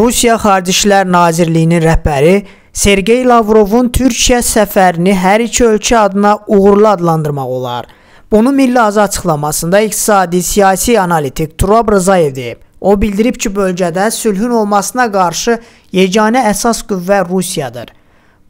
Rusiya Xarici İşlər Nazirliyinin rəhbəri Sergey Lavrovun Türkiyə səfərini hər iki ölkə adına uğurlu adlandırmaq olar. Bunu Milli Azad açıqlamasında iqtisadi siyasi analitik Turab Rzayev deyib. O bildirib ki, bölgədə sülhün olmasına qarşı yeganə əsas qüvvə Rusiyadır.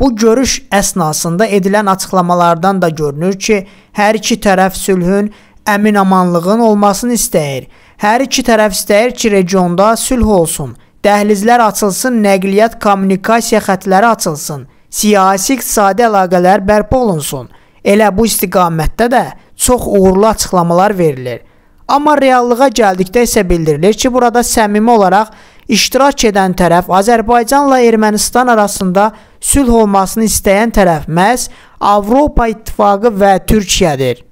Bu görüş əsnasında edilən açıqlamalardan da görünür ki, hər iki tərəf sülhün, əmin amanlığın olmasını istəyir. Hər iki tərəf istəyir ki, regionda sülh olsun. Dəhlizlər açılsın, nəqliyyat, kommunikasiya xətləri açılsın, siyasi-iqtisadi əlaqələr bərpa olunsun. Elə bu istiqamətdə də çox uğurlu açıqlamalar verilir. Amma reallığa gəldikdə isə bildirilir ki, burada səmimi olaraq iştirak edən tərəf Azərbaycanla Ermənistan arasında sülh olmasını istəyən tərəf məhz Avropa İttifaqı və Türkiyədir.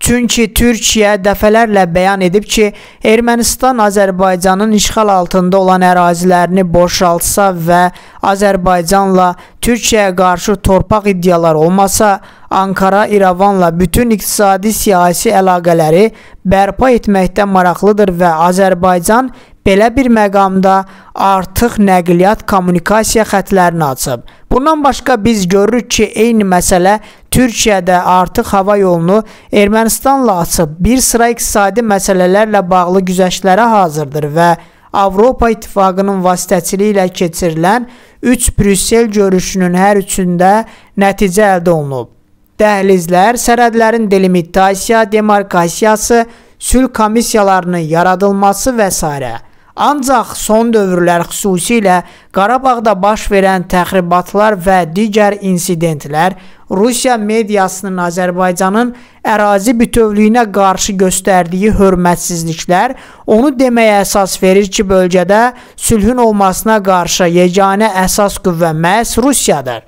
Çünki Türkiyə dəfələrlə bəyan edib ki, Ermənistan Azərbaycanın işğal altında olan ərazilərini boşaltsa və Azərbaycanla Türkiyəyə qarşı torpaq iddiaları olmasa, Ankara İrəvanla bütün iqtisadi siyasi əlaqələri bərpa etməkdə maraqlıdır və Azərbaycan belə bir məqamda artıq nəqliyyat kommunikasiya xətlərini açıb. Bundan başqa biz görürük ki, eyni məsələ Türkiyədə artıq hava yolunu Ermənistanla açıb bir sıra iqtisadi məsələlərlə bağlı güzəştlərə hazırdır və Avropa İttifaqının vasitəçiliyi ilə keçirilən 3 Brüssel görüşünün hər üçündə nəticə əldə olunub. Dəhlizlər, sərhədlərin delimitasiya, demarkasiyası, sülh komissiyalarının yaradılması və s. Ancaq son dövrlər xüsusilə Qarabağda baş verən təxribatlar və digər insidentlər Rusiya mediasının Azərbaycanın ərazi bütövlüyünə qarşı göstərdiyi hörmətsizliklər onu deməyə əsas verir ki, bölgədə sülhün olmasına qarşı yeganə əsas qüvvə məhz Rusiyadır.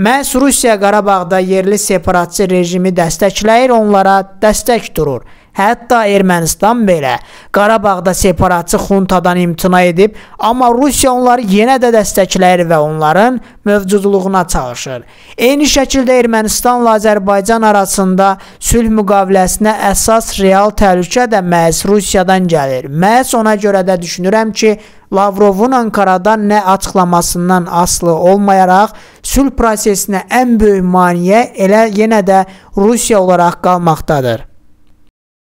Məhz Rusiya Qarabağda yerli separatçı rejimi dəstəkləyir, onlara dəstək durur. Hətta Ermənistan belə Qarabağda separatçı xuntadan imtina edib, amma Rusiya onları yenə də dəstəkləyir və onların mövcudluğuna çalışır. Eyni şəkildə Ermənistanla Azərbaycan arasında sülh müqaviləsinə əsas real təhlükə də məhz Rusiyadan gəlir. Məhz ona görə də düşünürəm ki, Lavrovun Ankaradan nə açıqlamasından aslı olmayaraq sülh prosesinə ən böyük maneə elə yenə də Rusiya olaraq qalmaqdadır.